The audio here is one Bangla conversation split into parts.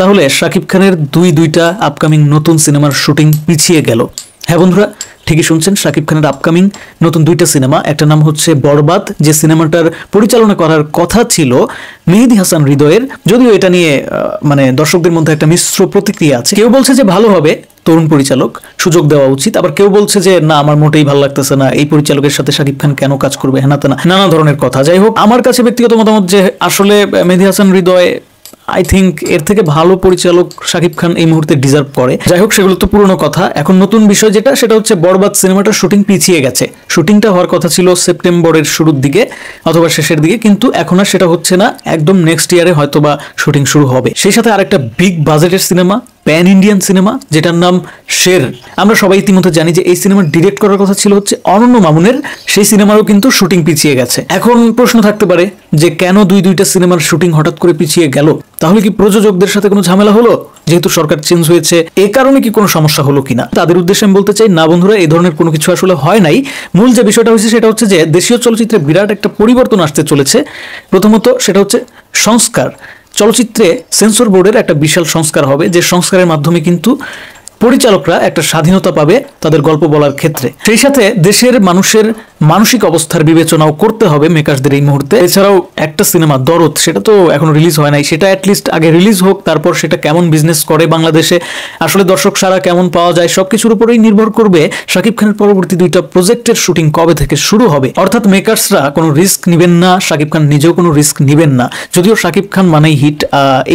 তাহলে শাকিব খানের দুই দুইটা আপকামিং নতুন সিনেমার শুটিং পিছিয়ে গেল হ্যাঁ বন্ধুরা ঠিকই শুনছেন শাকিব খানের আপকামিং নতুন দুইটা সিনেমা একটা নাম হচ্ছে বরবাদ যে সিনেমাটার পরিচালনা করার কথা ছিল মেহেদি হাসান হৃদয়ের যদিও এটা নিয়ে মানে দর্শকদের মধ্যে একটা মিশ্র প্রতিক্রিয়া আছে কেউ বলছে যে ভালো হবে তরুণ পরিচালক সুযোগ দেওয়া উচিত আবার কেউ বলছে যে না আমার মোটেই ভালো লাগতেছে না এই পরিচালকের সাথে শাকিব খান কেন কাজ করবে হ্যানা তেনা নানা ধরনের কথা যাই হোক আমার কাছে ব্যক্তিগত মতামত যে আসলে মেহেদি হাসান হৃদয় আই থিঙ্ক এর থেকে ভালো পরিচালক শাকিব খান এই মুহূর্তে ডিজার্ভ করে যাই হোক সেগুলো তো পুরনো কথা এখন নতুন বিষয় যেটা সেটা হচ্ছে বরবাদ সিনেমাটার শুটিং পিছিয়ে গেছে শুটিংটা হওয়ার কথা ছিল সেপ্টেম্বরের শুরুর দিকে অথবা শেষের দিকে কিন্তু এখন আর সেটা হচ্ছে না একদম নেক্সট ইয়ারে হয়তোবা শুটিং শুরু হবে সেই সাথে আরেকটা বিগ বাজেটের সিনেমা প্যান ইন্ডিয়ান সিনেমা যেটার নাম শের আমরা সবাই ইতিমধ্যে জানি যে এই সিনেমার ডিরেক্ট করার কথা ছিল হচ্ছে অনন্য মামুনের সেই সিনেমারও কিন্তু শুটিং পিছিয়ে গেছে এখন প্রশ্ন থাকতে পারে যে কেন দুই দুইটা সিনেমার শুটিং হঠাৎ করে পিছিয়ে গেল তাহলে কি প্রযোজকদের সাথে কোনো ঝামেলা হলো যেহেতু সরকার চেঞ্জ হয়েছে এ কারণে কি কোনো সমস্যা হলো কিনা তাদের উদ্দেশ্যে আমি বলতে চাই না বন্ধুরা এই ধরনের কোনো কিছু আসলে হয় নাই মূল যে বিষয়টা হয়েছে সেটা হচ্ছে যে দেশীয় চলচ্চিত্রে বিরাট একটা পরিবর্তন আসতে চলেছে প্রথমত সেটা হচ্ছে সংস্কার চলচ্চিত্রে সেন্সর বোর্ডের একটা বিশাল সংস্কার হবে যে সংস্কারের মাধ্যমে কিন্তু পরিচালকরা একটা স্বাধীনতা পাবে তাদের গল্প বলার ক্ষেত্রে সেই সাথে দেশের মানুষের মানসিক অবস্থার বিবেচনাও করতে হবে মেকার্সদের এই মুহূর্তে এছাড়াও একটা সিনেমা দরদ সেটা তো এখনো রিলিজ হয় নাই সেটা অ্যাটলিস্ট আগে রিলিজ হোক তারপর সেটা কেমন বিজনেস করে বাংলাদেশে আসলে দর্শক সারা কেমন পাওয়া যায় সবকিছুর উপরেই নির্ভর করবে শাকিব খানের পরবর্তী দুইটা প্রজেক্টের শুটিং কবে থেকে শুরু হবে অর্থাৎ মেকার্সরা কোনো রিস্ক নেবেন না শাকিব খান নিজেও কোনো রিস্ক নেবেন না যদিও শাকিব খান মানেই হিট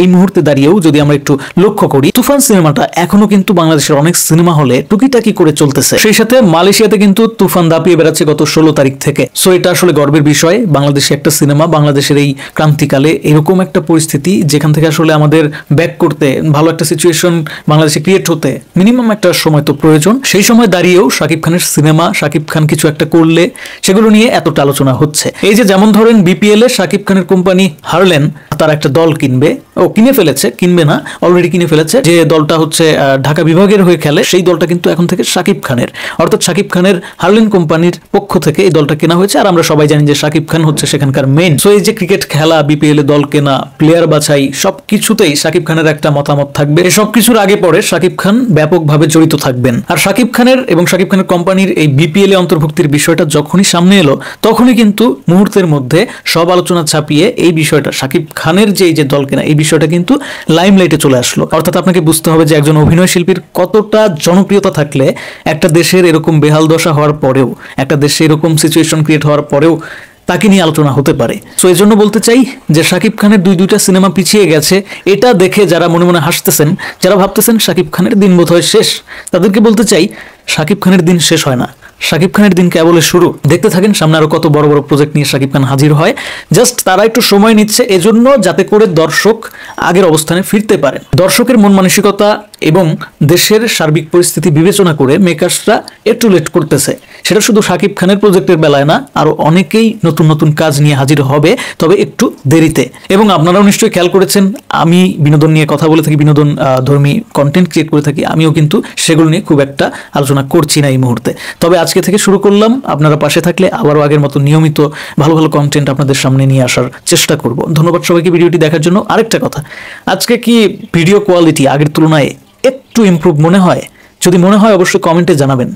এই মুহূর্তে দাঁড়িয়েও যদি আমরা একটু লক্ষ্য করি তুফান সিনেমাটা এখনো কিন্তু বাংলাদেশের অনেক সিনেমা হলে টুকিটাকি করে চলতেছে সেই সাথে মালয়েশিয়াতে কিন্তু তুফান দাপিয়ে বেড়াচ্ছে গত ষোলো তারিখ থেকে সো এটা আসলে গর্বের বিষয় বাংলাদেশে একটা সিনেমা বাংলাদেশের এই ক্রান্তিকালে এরকম একটা পরিস্থিতি যেখান থেকে আসলে আমাদের ব্যাক করতে ভালো একটা সিচুয়েশন বাংলাদেশে ক্রিয়েট হতে মিনিমাম একটা সময় তো প্রয়োজন সেই সময় দাঁড়িয়েও শাকিব খানের সিনেমা শাকিব খান কিছু একটা করলে সেগুলো নিয়ে এতটা আলোচনা হচ্ছে এই যে যেমন ধরেন বিপিএল এ শাকিব খানের কোম্পানি হারলেন তার একটা দল কিনবে ও কিনে ফেলেছে কিনবে না অলরেডি কিনে ফেলেছে যে দলটা হচ্ছে ঢাকা বিভাগের হয়ে খেলে সেই দলটা কিন্তু এখন থেকে সাকিব খানের অর্থাৎ সাকিব খানের হার্লিন কোম্পানির পক্ষ থেকে এই দলটা কেনা হয়েছে আর আমরা সবাই জানি যে সাকিব খান হচ্ছে সেখানকার মেন সো এই যে ক্রিকেট খেলা বিপিএল এ দল কেনা প্লেয়ার বাছাই সব কিছুতেই সাকিব খানের একটা মতামত থাকবে এসব কিছুর আগে পরে সাকিব খান ব্যাপকভাবে জড়িত থাকবেন আর সাকিব খানের এবং সাকিব খানের কোম্পানির এই বিপিএল এ অন্তর্ভুক্তির বিষয়টা যখনই সামনে এলো তখনই কিন্তু মুহূর্তের মধ্যে সব আলোচনা ছাপিয়ে এই বিষয়টা সাকিব খানের যে এই যে দল কেনা এই বিষয়টা কিন্তু লাইমলাইটে চলে আসলো অর্থাৎ আপনাকে বুঝতে হবে যে একজন অভিনয় শিল্পীর কতটা জনপ্রিয়তা থাকলে একটা দেশের এরকম বেহাল দশা হওয়ার পরেও একটা দেশে এরকম সিচুয়েশন ক্রিয়েট হওয়ার পরেও তাকে নিয়ে আলোচনা হতে পারে সো এজন্য বলতে চাই যে শাকিব খানের দুই দুইটা সিনেমা পিছিয়ে গেছে এটা দেখে যারা মনে মনে হাসতেছেন যারা ভাবতেছেন শাকিব খানের দিন বোধ হয় শেষ তাদেরকে বলতে চাই শাকিব খানের দিন শেষ হয় না শাকিব খানের দিন কেবলের শুরু দেখতে থাকেন সামনে আরো কত বড় বড় প্রজেক্ট নিয়ে শাকিব খান হাজির হয় জাস্ট তারা একটু সময় নিচ্ছে এজন্য যাতে করে দর্শক আগের অবস্থানে ফিরতে পারে দর্শকের মন মানসিকতা এবং দেশের সার্বিক পরিস্থিতি বিবেচনা করে মেকার্সরা একটু লেট করতেছে সেটা শুধু সাকিব খানের প্রজেক্টের বেলায় না আরও অনেকেই নতুন নতুন কাজ নিয়ে হাজির হবে তবে একটু দেরিতে এবং আপনারাও নিশ্চয়ই খেয়াল করেছেন আমি বিনোদন নিয়ে কথা বলে থাকি বিনোদন ধর্মী কন্টেন্ট ক্রিয়েট করে থাকি আমিও কিন্তু সেগুলো নিয়ে খুব একটা আলোচনা করছি না এই মুহূর্তে তবে আজকে থেকে শুরু করলাম আপনারা পাশে থাকলে আবারও আগের মতো নিয়মিত ভালো ভালো কন্টেন্ট আপনাদের সামনে নিয়ে আসার চেষ্টা করব ধন্যবাদ সবাইকে ভিডিওটি দেখার জন্য আরেকটা কথা আজকে কি ভিডিও কোয়ালিটি আগের তুলনায় একটু ইম্প্রুভ মনে হয় যদি মনে হয় অবশ্যই কমেন্টে জানাবেন